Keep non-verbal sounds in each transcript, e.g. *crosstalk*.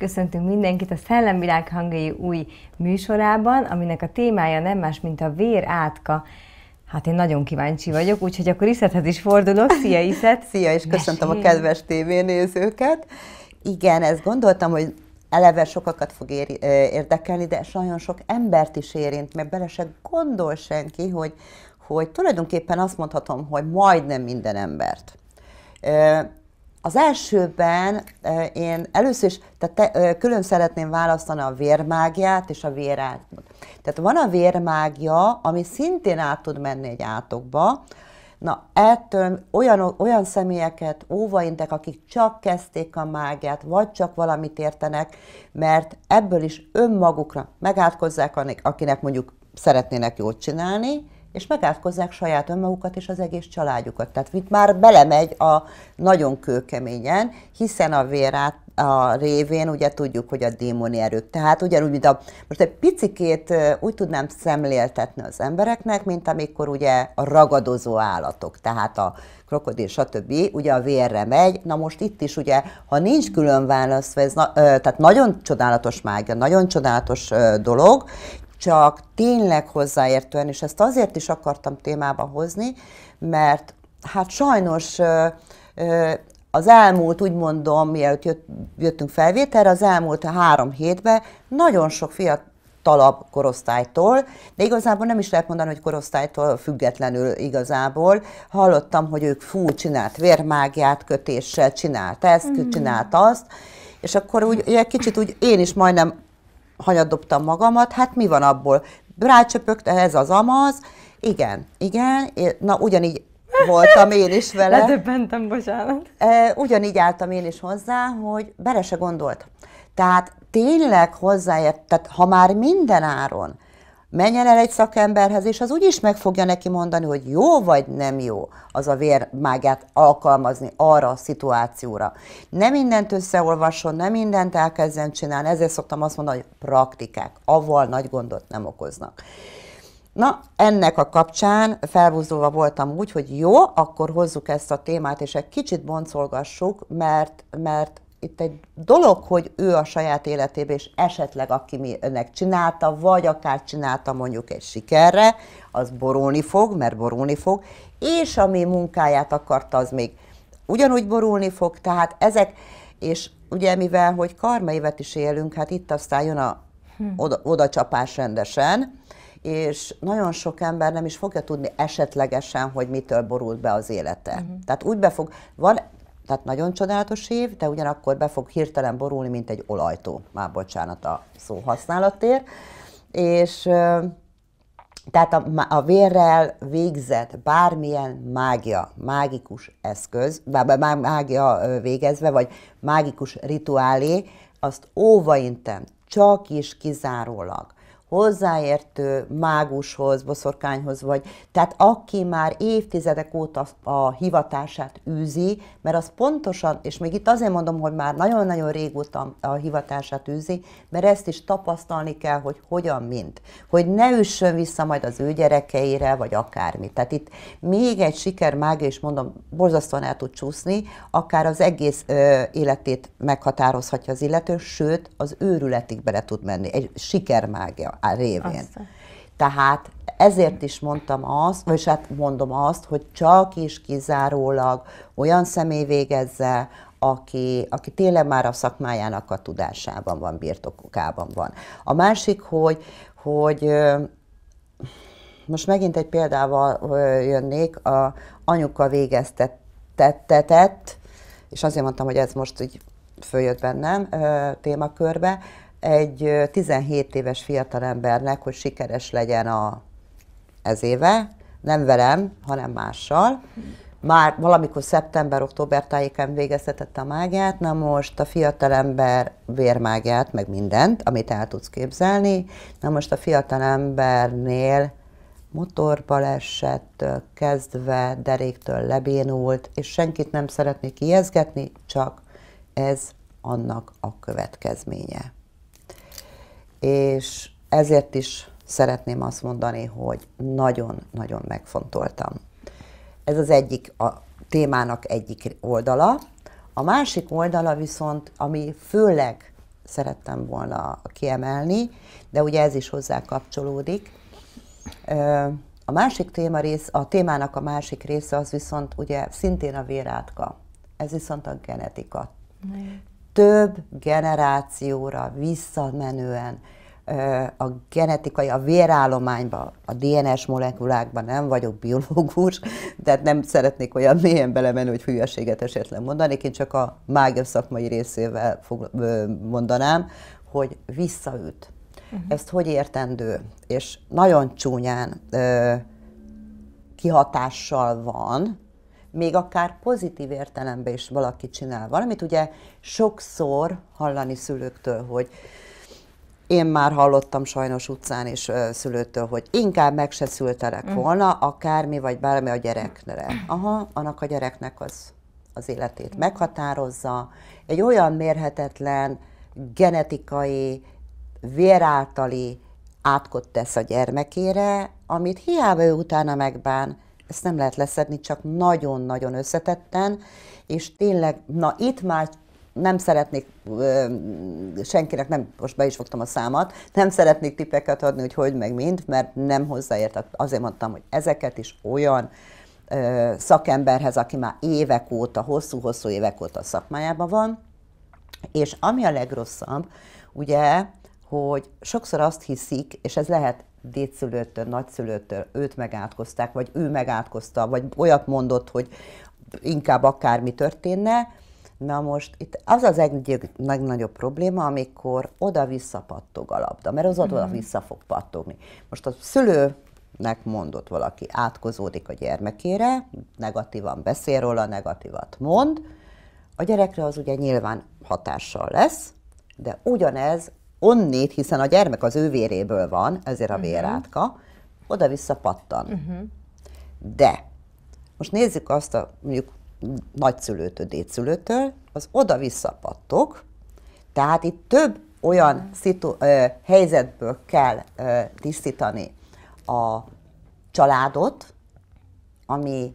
Köszöntünk mindenkit a Szellemvilág hangjai új műsorában, aminek a témája nem más, mint a vér átka. Hát én nagyon kíváncsi vagyok, úgyhogy akkor Iszethez is fordulok. Szia Iszet! *laughs* Szia, és köszöntöm Mesélj. a kedves tévénézőket. Igen, ezt gondoltam, hogy eleve sokakat fog ér- érdekelni, de nagyon sok embert is érint, mert bele se gondol senki, hogy, hogy tulajdonképpen azt mondhatom, hogy majdnem minden embert. Az elsőben én először is tehát te, külön szeretném választani a vérmágiát és a vérátmot. Tehát van a vérmágia, ami szintén át tud menni egy átokba, Na, ettől olyan, olyan személyeket óvaintek, akik csak kezdték a mágiát, vagy csak valamit értenek, mert ebből is önmagukra megátkozzák, akinek mondjuk szeretnének jót csinálni, és megátkozzák saját önmagukat és az egész családjukat. Tehát itt már belemegy a nagyon kőkeményen, hiszen a vérát a révén ugye tudjuk, hogy a démoni erők. Tehát ugyanúgy, mint a, most egy picikét úgy tudnám szemléltetni az embereknek, mint amikor ugye a ragadozó állatok, tehát a krokodil, stb. ugye a vérre megy. Na most itt is ugye, ha nincs külön választva, ez na, tehát nagyon csodálatos mágia, nagyon csodálatos dolog, csak tényleg hozzáértően, és ezt azért is akartam témába hozni, mert hát sajnos az elmúlt, úgy mondom, mielőtt jöttünk felvételre, az elmúlt három hétben nagyon sok fiatalabb korosztálytól, de igazából nem is lehet mondani, hogy korosztálytól függetlenül igazából. Hallottam, hogy ők fú, csinált vérmágiát kötéssel, csinált ezt, mm. csinált azt, és akkor úgy, egy kicsit úgy én is majdnem hanyat dobtam magamat, hát mi van abból? Rácsöpögtem, ez az amaz, igen, igen, na ugyanígy voltam én is vele. Ledöbbentem, bocsánat. Ugyanígy álltam én is hozzá, hogy bere se gondolt. Tehát tényleg hozzáért, tehát ha már minden áron, menjen el egy szakemberhez, és az úgyis meg fogja neki mondani, hogy jó vagy nem jó az a vérmágát alkalmazni arra a szituációra. Nem mindent összeolvasson, nem mindent elkezdjen csinálni, ezért szoktam azt mondani, hogy praktikák, avval nagy gondot nem okoznak. Na, ennek a kapcsán felbúzdulva voltam úgy, hogy jó, akkor hozzuk ezt a témát, és egy kicsit boncolgassuk, mert, mert itt egy dolog, hogy ő a saját életében, és esetleg aki mi önnek csinálta, vagy akár csinálta mondjuk egy sikerre, az borulni fog, mert borulni fog, és ami munkáját akarta, az még ugyanúgy borulni fog, tehát ezek, és ugye mivel, hogy évet is élünk, hát itt aztán jön a hm. oda, oda csapás rendesen, és nagyon sok ember nem is fogja tudni esetlegesen, hogy mitől borult be az élete. Uh-huh. Tehát úgy befog, van tehát nagyon csodálatos év, de ugyanakkor be fog hirtelen borulni, mint egy olajtó. Már bocsánat a szó használatért. És tehát a, a vérrel végzett bármilyen mágia, mágikus eszköz, mágia végezve, vagy mágikus rituálé, azt óvaintem csak is kizárólag hozzáértő mágushoz, boszorkányhoz vagy, tehát aki már évtizedek óta a hivatását űzi, mert az pontosan, és még itt azért mondom, hogy már nagyon-nagyon régóta a hivatását űzi, mert ezt is tapasztalni kell, hogy hogyan, mint. Hogy ne üssön vissza majd az ő gyerekeire, vagy akármi. Tehát itt még egy siker mágia, és mondom, borzasztóan el tud csúszni, akár az egész ö, életét meghatározhatja az illető, sőt, az őrületig bele tud menni. Egy siker sikermágia révén. Aztán. Tehát ezért is mondtam azt, vagy hát mondom azt, hogy csak is kizárólag olyan személy végezze, aki, aki tényleg már a szakmájának a tudásában van, birtokukában van. A másik, hogy, hogy most megint egy példával jönnék, a anyuka végeztetett, és azért mondtam, hogy ez most így följött bennem témakörbe, egy 17 éves fiatalembernek, hogy sikeres legyen a ez éve, nem velem, hanem mással. Már valamikor szeptember-október tájéken végeztetett a mágiát, na most a fiatalember vérmágiát, meg mindent, amit el tudsz képzelni, na most a fiatalembernél motorbalesettől kezdve, deréktől lebénult, és senkit nem szeretnék ijeszgetni, csak ez annak a következménye és ezért is szeretném azt mondani, hogy nagyon-nagyon megfontoltam. Ez az egyik a témának egyik oldala. A másik oldala viszont, ami főleg szerettem volna kiemelni, de ugye ez is hozzá kapcsolódik. A másik téma rész, a témának a másik része az viszont ugye szintén a vérátka. Ez viszont a genetika több generációra visszamenően a genetikai, a vérállományban, a DNS molekulákban nem vagyok biológus, de nem szeretnék olyan mélyen belemenni, hogy hülyeséget esetlen mondanék, én csak a mágia szakmai részével fog, mondanám, hogy visszaüt. Uh-huh. Ezt hogy értendő? És nagyon csúnyán ö, kihatással van még akár pozitív értelemben is valaki csinál valamit. Ugye sokszor hallani szülőktől, hogy én már hallottam sajnos utcán és ö, szülőtől, hogy inkább meg se szültelek mm. volna, akármi, vagy bármi a gyerekre. Aha, annak a gyereknek az az életét meghatározza. Egy olyan mérhetetlen genetikai, véráltali átkot tesz a gyermekére, amit hiába ő utána megbán, ezt nem lehet leszedni, csak nagyon-nagyon összetetten, és tényleg, na itt már nem szeretnék senkinek, nem, most be is fogtam a számat, nem szeretnék tippeket adni, hogy hogy meg mind, mert nem hozzáért. Azért mondtam, hogy ezeket is olyan ö, szakemberhez, aki már évek óta, hosszú-hosszú évek óta a szakmájában van, és ami a legrosszabb, ugye, hogy sokszor azt hiszik, és ez lehet dédszülőtől, nagyszülőtől őt megátkozták, vagy ő megátkozta, vagy olyat mondott, hogy inkább akármi történne. Na most itt az az egy legnagyobb probléma, amikor oda-vissza pattog a labda, mert az mm-hmm. oda-vissza fog pattogni. Most a szülő nek mondott valaki, átkozódik a gyermekére, negatívan beszél róla, negatívat mond, a gyerekre az ugye nyilván hatással lesz, de ugyanez onnét, hiszen a gyermek az ő véréből van, ezért a uh-huh. vérátka, mhm. oda-vissza pattan. Uh-huh. De most nézzük azt a mondjuk nagyszülőtől, dédszülőtől, az oda-vissza pattog, tehát itt több olyan uh-huh. szitu- ö, helyzetből kell ö, tisztítani a családot, ami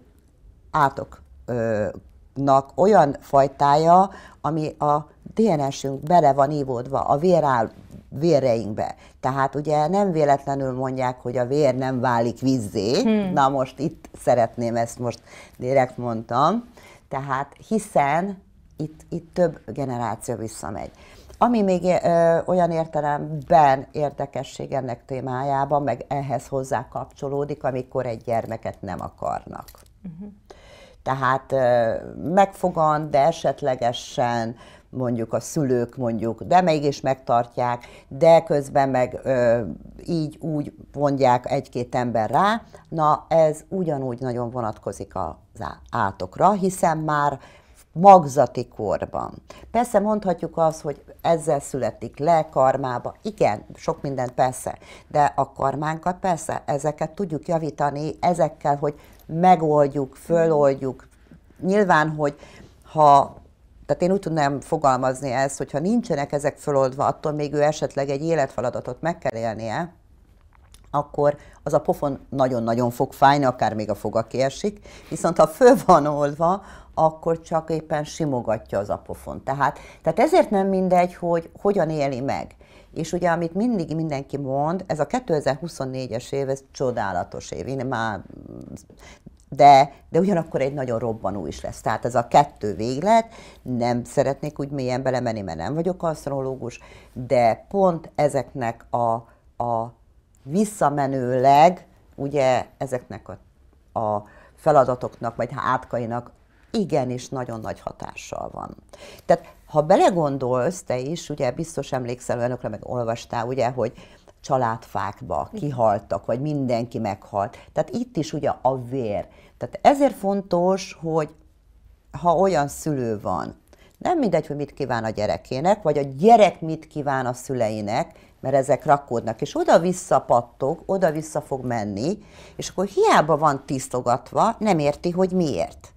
átoknak olyan fajtája, ami a DNS-ünk bele van ívódva a vérál véreinkbe. Tehát ugye nem véletlenül mondják, hogy a vér nem válik vízzé. Hmm. Na most itt szeretném, ezt most direkt mondtam. Tehát hiszen itt, itt több generáció visszamegy. Ami még ö, olyan értelemben érdekesség ennek témájában, meg ehhez hozzá kapcsolódik, amikor egy gyermeket nem akarnak. Uh-huh. Tehát ö, megfogan, de esetlegesen mondjuk a szülők mondjuk, de mégis megtartják, de közben meg ö, így úgy mondják egy-két ember rá, na ez ugyanúgy nagyon vonatkozik az átokra, hiszen már magzati korban. Persze mondhatjuk azt, hogy ezzel születik le karmába, igen, sok mindent persze, de a karmánkat persze, ezeket tudjuk javítani ezekkel, hogy megoldjuk, föloldjuk. Nyilván, hogy ha tehát én úgy tudnám fogalmazni ezt, hogyha nincsenek ezek föloldva, attól még ő esetleg egy életfeladatot meg kell élnie, akkor az a pofon nagyon-nagyon fog fájni, akár még a foga kiesik, viszont ha föl van oldva, akkor csak éppen simogatja az a pofon. Tehát, tehát ezért nem mindegy, hogy hogyan éli meg. És ugye, amit mindig mindenki mond, ez a 2024-es év, ez csodálatos év. Én már de, de ugyanakkor egy nagyon robbanó is lesz. Tehát ez a kettő véglet, nem szeretnék úgy mélyen belemenni, mert nem vagyok asztrológus, de pont ezeknek a, a visszamenőleg, ugye ezeknek a, a feladatoknak, vagy átkainak igenis nagyon nagy hatással van. Tehát ha belegondolsz, te is, ugye biztos emlékszel olyanokra, meg olvastál, ugye, hogy családfákba kihaltak, vagy mindenki meghalt. Tehát itt is ugye a vér. Tehát ezért fontos, hogy ha olyan szülő van, nem mindegy, hogy mit kíván a gyerekének, vagy a gyerek mit kíván a szüleinek, mert ezek rakódnak, és oda-vissza pattog, oda-vissza fog menni, és akkor hiába van tisztogatva, nem érti, hogy miért.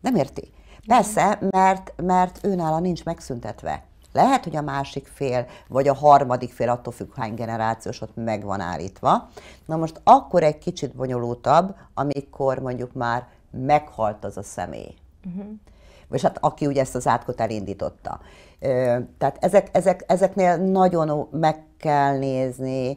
Nem érti. Persze, mert, mert őnála nincs megszüntetve. Lehet, hogy a másik fél, vagy a harmadik fél, attól függ, hány generációs ott meg van állítva. Na most akkor egy kicsit bonyolultabb, amikor mondjuk már meghalt az a személy. Uh-huh vagy hát aki ugye ezt az átkot elindította. Tehát ezek, ezek, ezeknél nagyon meg kell nézni,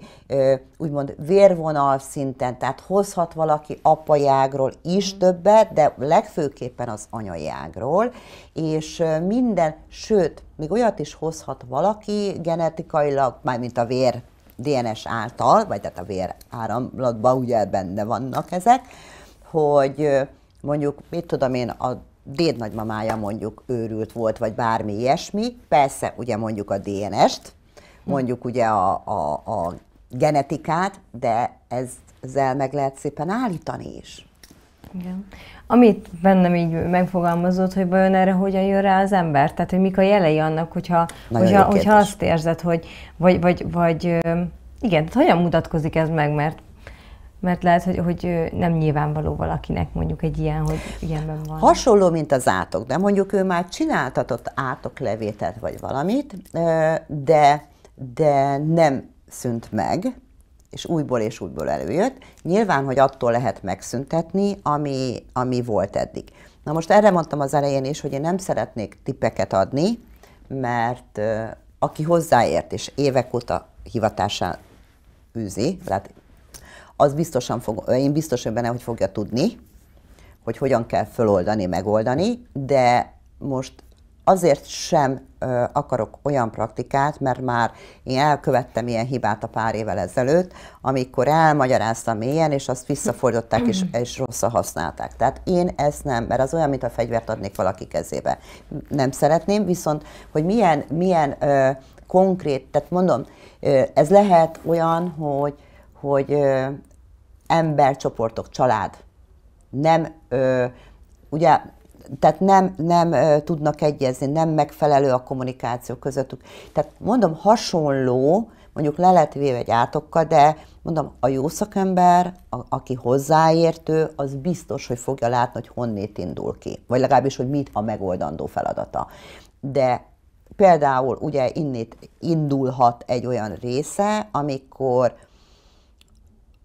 úgymond vérvonal szinten, tehát hozhat valaki apai ágról is mm. többet, de legfőképpen az anyai ágról, és minden, sőt, még olyat is hozhat valaki genetikailag, mármint a vér DNS által, vagy tehát a vér áramlatban ugye benne vannak ezek, hogy mondjuk, mit tudom én, a dédnagymamája mondjuk őrült volt, vagy bármi ilyesmi, persze ugye mondjuk a DNS-t, mondjuk ugye a, a, a genetikát, de ezzel meg lehet szépen állítani is. Igen. Amit bennem így megfogalmazott, hogy vajon erre hogyan jön rá az ember? Tehát, hogy mik a jelei annak, hogyha, hogyha, hogyha azt érzed, hogy vagy, vagy, vagy igen, tehát hogyan mutatkozik ez meg, mert mert lehet, hogy, hogy nem nyilvánvaló valakinek mondjuk egy ilyen, hogy ilyenben van. Hasonló, mint az átok, de mondjuk ő már csináltatott levétet vagy valamit, de, de nem szűnt meg, és újból és újból előjött. Nyilván, hogy attól lehet megszüntetni, ami, ami volt eddig. Na most erre mondtam az elején is, hogy én nem szeretnék tippeket adni, mert aki hozzáért és évek óta hivatásán űzi, tehát az biztosan fog, én biztos benne, hogy fogja tudni, hogy hogyan kell föloldani, megoldani, de most azért sem ö, akarok olyan praktikát, mert már én elkövettem ilyen hibát a pár évvel ezelőtt, amikor elmagyaráztam mélyen, és azt visszafordították, és, mm. és rosszra használták. Tehát én ezt nem, mert az olyan, mint a fegyvert adnék valaki kezébe. Nem szeretném, viszont, hogy milyen, milyen ö, konkrét, tehát mondom, ö, ez lehet olyan, hogy, hogy ö, embercsoportok, család. Nem, ö, ugye, tehát nem, nem ö, tudnak egyezni, nem megfelelő a kommunikáció közöttük. Tehát mondom, hasonló, mondjuk le lehet véve egy átokkal, de mondom, a jó szakember, a, aki hozzáértő, az biztos, hogy fogja látni, hogy honnét indul ki, vagy legalábbis, hogy mit a megoldandó feladata. De például ugye innét indulhat egy olyan része, amikor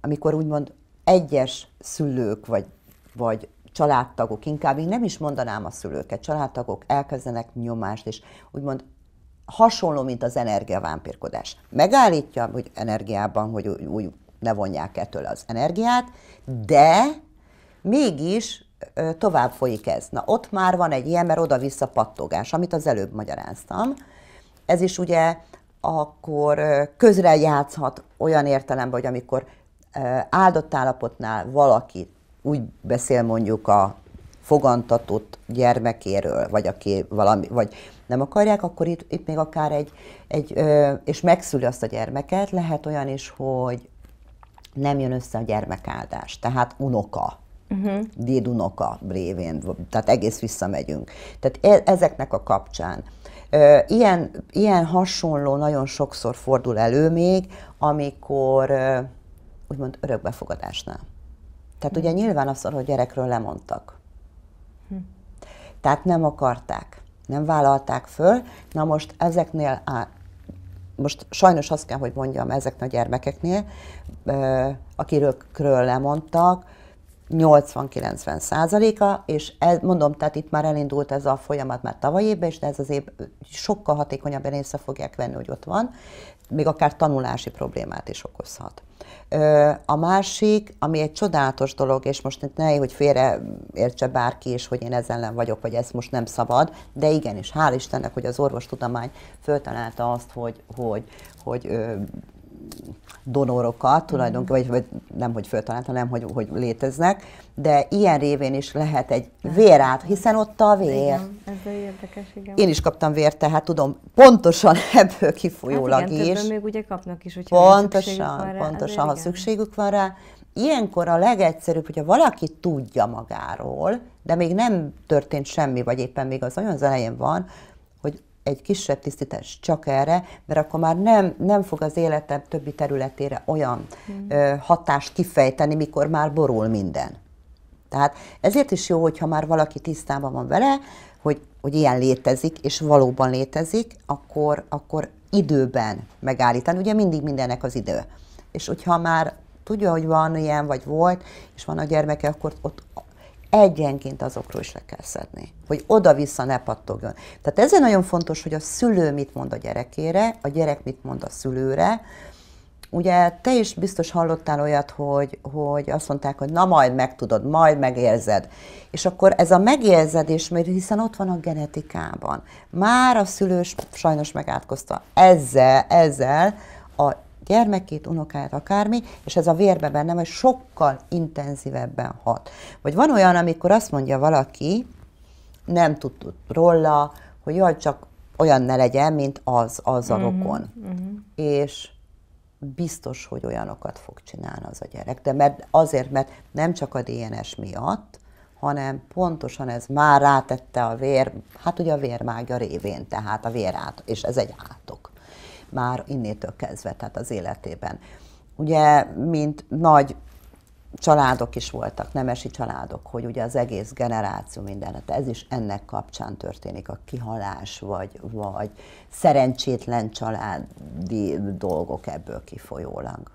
amikor úgymond egyes szülők vagy, vagy családtagok, inkább én nem is mondanám a szülőket, családtagok elkezdenek nyomást, és úgymond hasonló, mint az energiavámpírkodás. Megállítja, hogy energiában, hogy úgy ne vonják el tőle az energiát, de mégis tovább folyik ez. Na, ott már van egy ilyen, mert oda-vissza pattogás, amit az előbb magyaráztam. Ez is ugye akkor közre játszhat olyan értelemben, hogy amikor áldott állapotnál valaki úgy beszél mondjuk a fogantatott gyermekéről, vagy aki valami, vagy nem akarják, akkor itt, itt még akár egy, egy ö, és megszüli azt a gyermeket, lehet olyan is, hogy nem jön össze a gyermekáldás, tehát unoka, uh-huh. Mhm. dédunoka révén, tehát egész visszamegyünk. Tehát e- ezeknek a kapcsán. Ö, ilyen, ilyen hasonló nagyon sokszor fordul elő még, amikor ö, úgymond örökbefogadásnál. Tehát hm. ugye nyilván az, hogy gyerekről lemondtak. Hm. Tehát nem akarták, nem vállalták föl. Na most ezeknél, á, most sajnos azt kell, hogy mondjam ezeknél a gyermekeknél, akikről lemondtak, 80-90 százaléka, és ez, mondom, tehát itt már elindult ez a folyamat már tavaly évben, és de ez az év sokkal hatékonyabban része fogják venni, hogy ott van még akár tanulási problémát is okozhat. A másik, ami egy csodálatos dolog, és most itt ne, hogy félre értse bárki is, hogy én ezzel nem vagyok, vagy ezt most nem szabad, de igenis, hál' Istennek, hogy az orvostudomány föltalálta azt, hogy, hogy, hogy donorokat, tulajdonképpen, vagy, vagy nem, hogy föltalált, hanem hogy, hogy léteznek, de ilyen révén is lehet egy vérát, hiszen ott a vér. Igen, ez érdekes, igen. Én is kaptam vért, tehát tudom, pontosan *laughs* ebből kifolyólag hát igen, is. még ugye kapnak is, hogyha Pontosan, van rá, pontosan, ha igen. szükségük van rá. Ilyenkor a legegyszerűbb, hogyha valaki tudja magáról, de még nem történt semmi, vagy éppen még az olyan az elején van, egy kisebb tisztítás csak erre, mert akkor már nem, nem fog az életem többi területére olyan mm. hatást kifejteni, mikor már borul minden. Tehát ezért is jó, hogyha már valaki tisztában van vele, hogy, hogy ilyen létezik, és valóban létezik, akkor, akkor időben megállítani. Ugye mindig mindennek az idő. És hogyha már tudja, hogy van ilyen, vagy volt, és van a gyermeke, akkor ott egyenként azokról is le kell szedni, hogy oda-vissza ne pattogjon. Tehát ezért nagyon fontos, hogy a szülő mit mond a gyerekére, a gyerek mit mond a szülőre. Ugye te is biztos hallottál olyat, hogy, hogy azt mondták, hogy na majd megtudod, majd megérzed. És akkor ez a megérzedés, mert hiszen ott van a genetikában. Már a szülő sajnos megátkozta ezzel, ezzel, gyermekét, unokáját, akármi, és ez a vérbe bennem, hogy sokkal intenzívebben hat. Vagy van olyan, amikor azt mondja valaki, nem tud róla, hogy jaj, csak olyan ne legyen, mint az, az a mhm, rokon. Uh-huh, uh-huh. És biztos, hogy olyanokat fog csinálni az a gyerek. De mert azért, mert nem csak a DNS miatt, hanem pontosan ez már rátette a vér, hát ugye a vérmágya révén, tehát a vér át, és ez egy átok már innétől kezdve, tehát az életében. Ugye, mint nagy családok is voltak, nemesi családok, hogy ugye az egész generáció minden, hát ez is ennek kapcsán történik, a kihalás, vagy, vagy szerencsétlen családi dolgok ebből kifolyólag.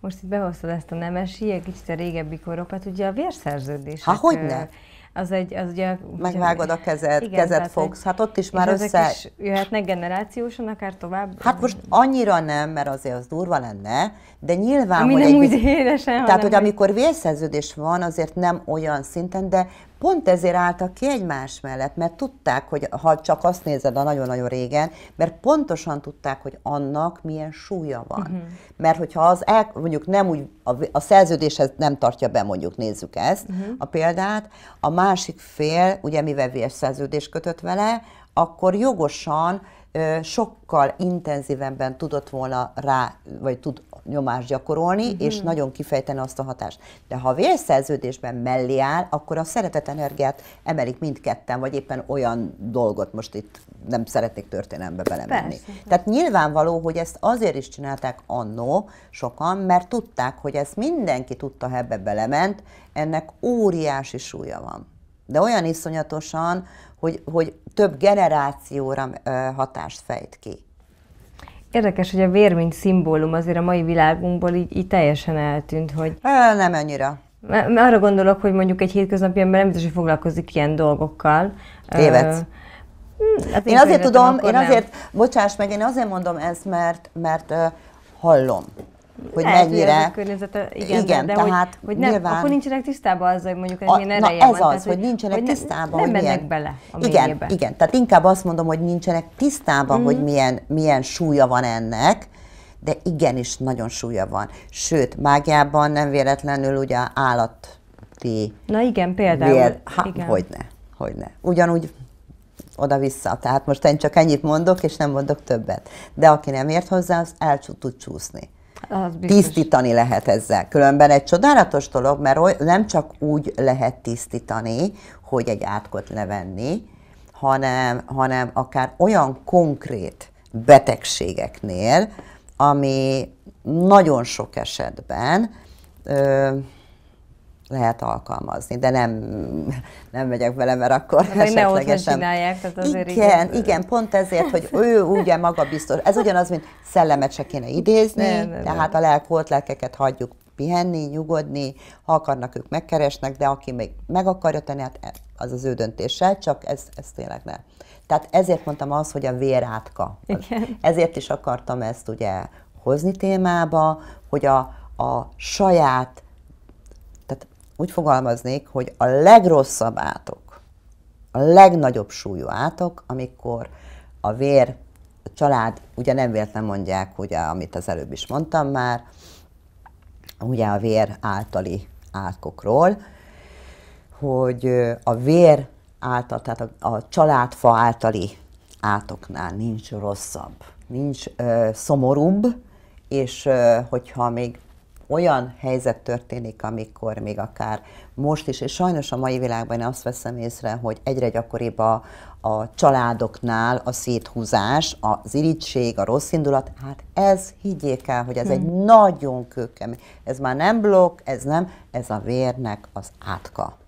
Most itt behoztad ezt a nemesi, egy kicsit a régebbi korokat, ugye a vérszerződés. Ha ne? az egy, az ugye... Megvágod a kezed, igen, kezed fogsz, hát ott is már össze... Ezek is jöhetnek generációsan, akár tovább. Hát most annyira nem, mert azért az durva lenne, de nyilván... Ami nem egy, úgy *laughs* édesen, Tehát, hogy amikor vélszerződés van, azért nem olyan szinten, de pont ezért álltak ki egymás mellett, mert tudták, hogy ha csak azt nézed a nagyon-nagyon régen, mert pontosan tudták, hogy annak milyen súlya van. Uh-huh. Mert hogyha az el, mondjuk nem úgy, a, a szerződéshez nem tartja be, mondjuk nézzük ezt uh-huh. a példát, a másik fél, ugye mivel vérszerződés kötött vele, akkor jogosan sokkal intenzívebben tudott volna rá, vagy tud nyomást gyakorolni, uh-huh. és nagyon kifejteni azt a hatást. De ha a vérszerződésben mellé áll, akkor a szeretet energiát emelik mindketten, vagy éppen olyan dolgot most itt nem szeretnék történelembe belemenni. Persze. Tehát nyilvánvaló, hogy ezt azért is csinálták annó sokan, mert tudták, hogy ezt mindenki tudta, ha ebbe belement, ennek óriási súlya van. De olyan iszonyatosan, hogy, hogy több generációra hatást fejt ki. Érdekes, hogy a vér mint szimbólum azért a mai világunkból így, így teljesen eltűnt, hogy... Nem annyira. M- arra gondolok, hogy mondjuk egy hétköznapi ember nem biztos, hogy foglalkozik ilyen dolgokkal. Tévedsz. Hm, hát én, én azért tudom, én azért, nem. bocsáss meg, én azért mondom ezt, mert, mert uh, hallom hogy Lehet, mennyire... Hogy környezete, igen, igen de, de tehát hogy, hogy nem, nyilván... Akkor nincsenek tisztában azzal, hogy mondjuk a, milyen ereje Na ez van, az, tehát, hogy nincsenek hogy tisztában, nem, nem hogy mennek bele a igen, igen, tehát inkább azt mondom, hogy nincsenek tisztában, mm. hogy mhm. milyen, milyen súlya van ennek, de igenis nagyon súlya van. Sőt, mágiában nem véletlenül ugye állati... Na igen, például. Vér... Ha, igen. Hogyne, hogyne. Ugyanúgy oda-vissza. Tehát most én csak ennyit mondok, és nem mondok többet. De aki nem ért hozzá, az el tud csúszni tisztítani lehet ezzel. Különben egy csodálatos dolog, mert nem csak úgy lehet tisztítani, hogy egy átkot levenni, hanem, hanem akár olyan konkrét betegségeknél, ami nagyon sok esetben ö, lehet alkalmazni, de nem, nem megyek vele, mert akkor de hát esetlegesen... Ne csinálják, tehát azért igen, igen, igen, pont ezért, hogy ő ugye magabiztos. Ez ugyanaz, mint szellemet se kéne idézni, nem, nem, tehát nem. a lelk volt lelkeket hagyjuk pihenni, nyugodni, ha akarnak, ők megkeresnek, de aki még meg akarja tenni, hát az az ő döntése, csak ez, ez tényleg ne. Tehát ezért mondtam azt, hogy a vérátka. Ezért is akartam ezt ugye hozni témába, hogy a, a saját úgy fogalmaznék, hogy a legrosszabb átok, a legnagyobb súlyú átok, amikor a vér, a család, ugye nem véletlen mondják, ugye, amit az előbb is mondtam már, ugye a vér általi átkokról, hogy a vér által, tehát a, a családfa általi átoknál nincs rosszabb, nincs ö, szomorúbb, és ö, hogyha még olyan helyzet történik, amikor még akár most is, és sajnos a mai világban én azt veszem észre, hogy egyre gyakoribb a, a családoknál a széthúzás, az irigység, a rossz indulat, hát ez, higgyék el, hogy ez hmm. egy nagyon kőkemény, ez már nem blokk, ez nem, ez a vérnek az átka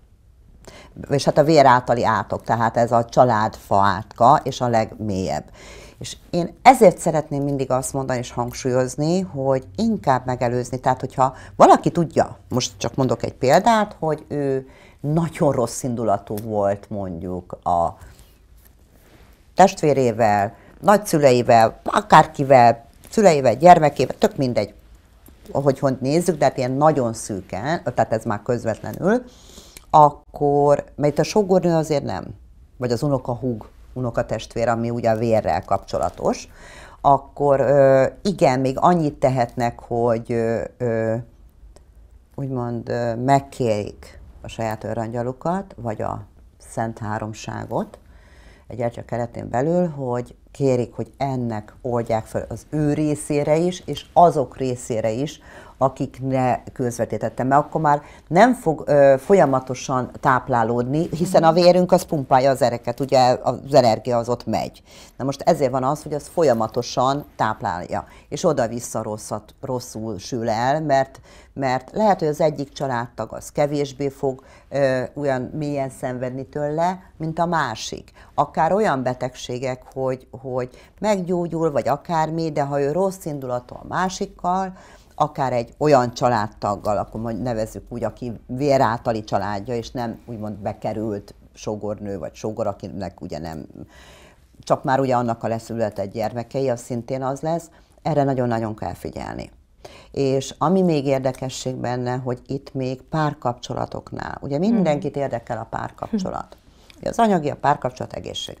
és hát a vér általi átok, tehát ez a családfa átka, és a legmélyebb. És én ezért szeretném mindig azt mondani és hangsúlyozni, hogy inkább megelőzni. Tehát, hogyha valaki tudja, most csak mondok egy példát, hogy ő nagyon rossz indulatú volt mondjuk a testvérével, nagyszüleivel, akárkivel, szüleivel, gyermekével, tök mindegy, hogy hogy nézzük, de hát ilyen nagyon szűken, tehát ez már közvetlenül, akkor, mert itt a sógornő azért nem, vagy az unoka húg, unokatestvér, ami ugye a vérrel kapcsolatos, akkor ö, igen, még annyit tehetnek, hogy ö, ö, úgymond ö, megkérik a saját örangyalukat, vagy a Szent Háromságot, egy a keretén belül, hogy kérik, hogy ennek oldják fel az ő részére is, és azok részére is, akikre közvetítettem, mert akkor már nem fog ö, folyamatosan táplálódni, hiszen a mhm. vérünk az pumpálja az ereket, ugye az energia az ott megy. Na most ezért van az, hogy az folyamatosan táplálja, és oda-vissza rosszat, rosszul sül el, mert, mert lehet, hogy az egyik családtag az kevésbé fog ö, olyan mélyen szenvedni tőle, mint a másik. Akár olyan betegségek, hogy, hogy meggyógyul, vagy akármi, de ha ő rossz indulatú a másikkal, akár egy olyan családtaggal, akkor majd nevezzük úgy, aki véráltali családja, és nem úgymond bekerült sogornő vagy sogor, akinek ugye nem, csak már ugye annak a leszületett egy gyermekei, az szintén az lesz, erre nagyon-nagyon kell figyelni. És ami még érdekesség benne, hogy itt még párkapcsolatoknál, ugye mhm. mindenkit érdekel a párkapcsolat. Hm. Az anyagi, a párkapcsolat, egészség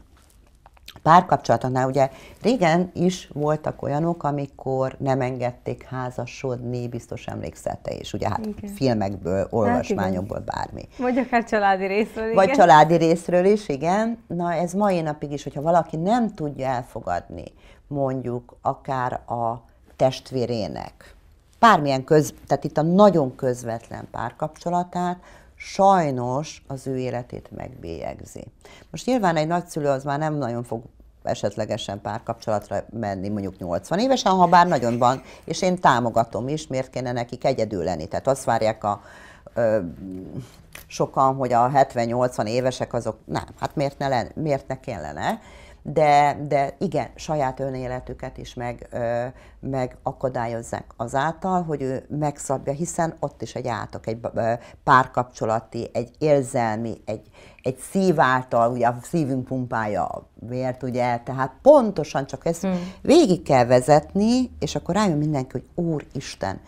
párkapcsolatoknál ugye régen is voltak olyanok, amikor nem engedték házasodni, biztos emlékszel te is, ugye hát igen. filmekből, hát olvasmányokból, bármi. Vagy akár családi részről, igen. Vagy családi részről is, igen. Na ez mai napig is, hogyha valaki nem tudja elfogadni mondjuk akár a testvérének, bármilyen köz, tehát itt a nagyon közvetlen párkapcsolatát, sajnos az ő életét megbélyegzi. Most nyilván egy nagyszülő az már nem nagyon fog esetlegesen párkapcsolatra menni mondjuk 80 évesen, ha bár nagyon van, és én támogatom is, miért kéne nekik egyedül lenni. Tehát azt várják a ö, sokan, hogy a 70-80 évesek azok nem, hát miért ne, len, miért ne kellene? de, de igen, saját önéletüket is meg, ö, akadályozzák azáltal, hogy ő megszabja, hiszen ott is egy átok, egy párkapcsolati, egy érzelmi, egy, egy szív által, ugye a szívünk pumpálja a vért, ugye, tehát pontosan csak ezt hmm. végig kell vezetni, és akkor rájön mindenki, hogy Úristen,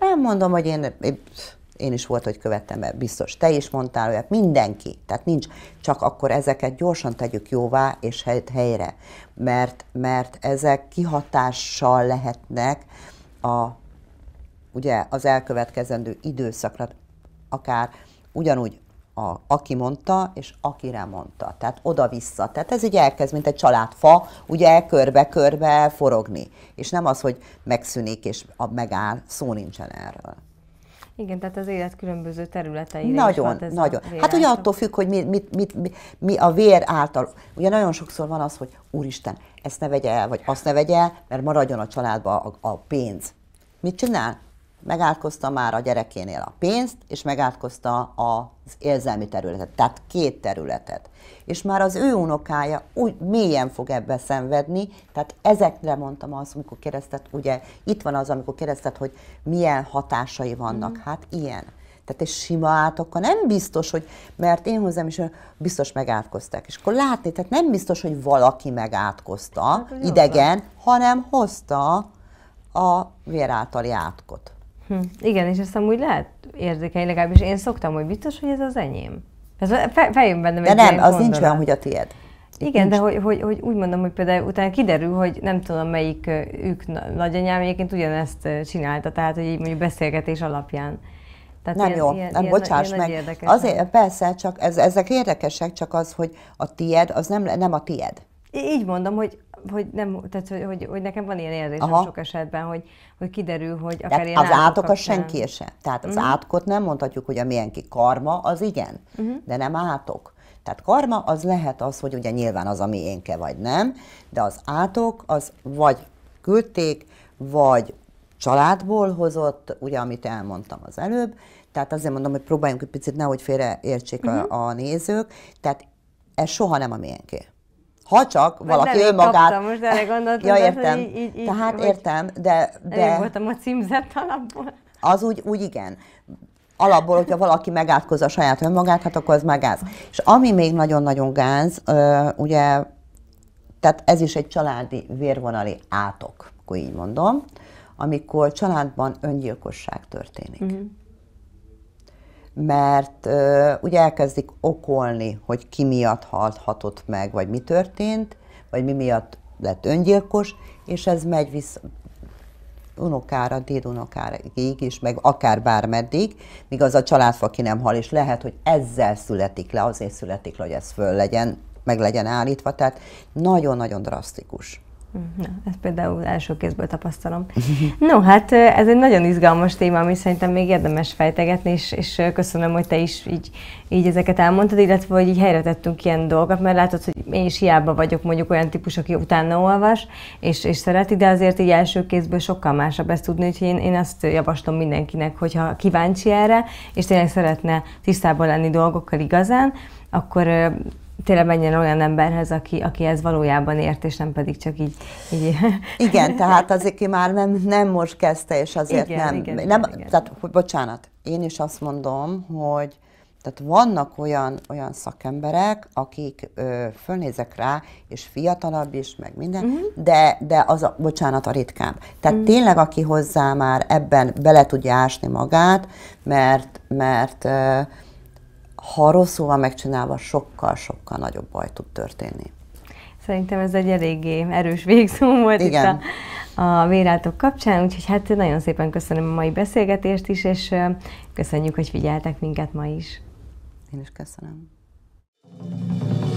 nem mondom, hogy én, én én is volt, hogy követtem mert biztos te is mondtál hogy mindenki, tehát nincs, csak akkor ezeket gyorsan tegyük jóvá és helyre, mert, mert ezek kihatással lehetnek a, ugye, az elkövetkezendő időszakra, akár ugyanúgy a, aki mondta, és akire mondta. Tehát oda-vissza. Tehát ez így elkezd, mint egy családfa, ugye körbe-körbe forogni. És nem az, hogy megszűnik, és a, megáll, szó nincsen erről. Igen, tehát az élet különböző területei. Nagyon, is nagyon. Hát ugye attól függ, hogy mi, mi, mi, mi, mi a vér által. Ugye nagyon sokszor van az, hogy úristen, ezt ne vegye el, vagy azt ne vegye el, mert maradjon a családba a, a pénz. Mit csinál? megálkozta már a gyerekénél a pénzt, és megálkozta az érzelmi területet, tehát két területet. És már az ő unokája úgy mélyen fog ebbe szenvedni, tehát ezekre mondtam azt, amikor keresztet, ugye itt van az, amikor keresztet, hogy milyen hatásai vannak, mm. hát ilyen. Tehát egy sima átokkal nem biztos, hogy, mert én hozzám is biztos megátkozták. És akkor látni, tehát nem biztos, hogy valaki megátkozta, hát, idegen, van. hanem hozta a véráltali átkot. Hm. Igen, és ezt amúgy lehet érzékeny, legalábbis én szoktam, hogy biztos, hogy ez az enyém. Ez feljön bennem De egy nem, az gondolat. nincs olyan, hogy a tied. Itt Igen, nincs. de hogy, hogy, hogy, úgy mondom, hogy például utána kiderül, hogy nem tudom melyik ők nagyanyám egyébként ugyanezt csinálta, tehát hogy így mondjuk beszélgetés alapján. Tehát nem ilyen, jó, ilyen, nem bocsáss meg. Azért, nem? persze, csak ez, ezek érdekesek, csak az, hogy a tied, az nem, nem a tied. Így mondom, hogy hogy, nem, tehát, hogy, hogy, hogy nekem van ilyen érzés sok esetben, hogy, hogy kiderül, hogy akár De ilyen az a senki sem. Tehát az uh-huh. átkot nem mondhatjuk, hogy a milyenki karma, az igen, uh-huh. de nem átok. Tehát karma az lehet az, hogy ugye nyilván az, a miénke vagy nem, de az átok az vagy küldték, vagy családból hozott, ugye amit elmondtam az előbb, tehát azért mondom, hogy próbáljunk egy picit nehogy félreértsék uh-huh. a, mhm. a nézők, tehát ez soha nem a miénké. Ha csak valaki nem önmagát... Kaptam, most erre gondoltam, ja, értem. Hogy így, így, Tehát értem, de... de... Elég voltam a címzett alapból. Az úgy, úgy igen alapból, hogyha valaki megátkoz a saját önmagát, hát akkor az már gáz. És ami még nagyon-nagyon gáz, ugye, tehát ez is egy családi vérvonali átok, akkor így mondom, amikor családban öngyilkosság történik. Uh-huh mert ö, ugye elkezdik okolni, hogy ki miatt halhatott meg, vagy mi történt, vagy mi miatt lett öngyilkos, és ez megy vissza unokára, dédunokáig is, meg akár bármeddig, míg az a családfa ki nem hal, és lehet, hogy ezzel születik le, azért születik le, hogy ez föl legyen, meg legyen állítva, tehát nagyon-nagyon drasztikus. Mhm. Na, ezt például első kézből tapasztalom. *laughs* No, hát ez egy nagyon izgalmas téma, ami szerintem még érdemes fejtegetni, és, és köszönöm, hogy te is így, így ezeket elmondtad, illetve hogy így helyre tettünk ilyen dolgokat, mert látod, hogy én is hiába vagyok mondjuk olyan típus, aki utána olvas, és, és szereti, de azért így első kézből sokkal másabb ezt tudni, hogy én, én azt javaslom mindenkinek, hogyha kíváncsi erre, és tényleg szeretne tisztában lenni dolgokkal igazán, akkor tényleg menjen olyan emberhez, aki, aki ez valójában ért, és nem pedig csak így... így. Igen, tehát az, aki már nem, nem most kezdte, és azért igen, nem... Igen, nem igen, igen. Tehát, hogy bocsánat, én is azt mondom, hogy tehát vannak olyan, olyan szakemberek, akik ö, fölnézek rá, és fiatalabb is, meg minden, uh-huh. de, de az a, bocsánat, a ritkább. Tehát uh-huh. tényleg, aki hozzá már ebben bele tudja ásni magát, mert, mert ö, ha rosszul van megcsinálva, sokkal-sokkal nagyobb baj tud történni. Szerintem ez egy eléggé erős végszó volt Igen. itt a, a vérátok kapcsán, úgyhogy hát nagyon szépen köszönöm a mai beszélgetést is, és köszönjük, hogy figyeltek minket ma is. Én is köszönöm. thank you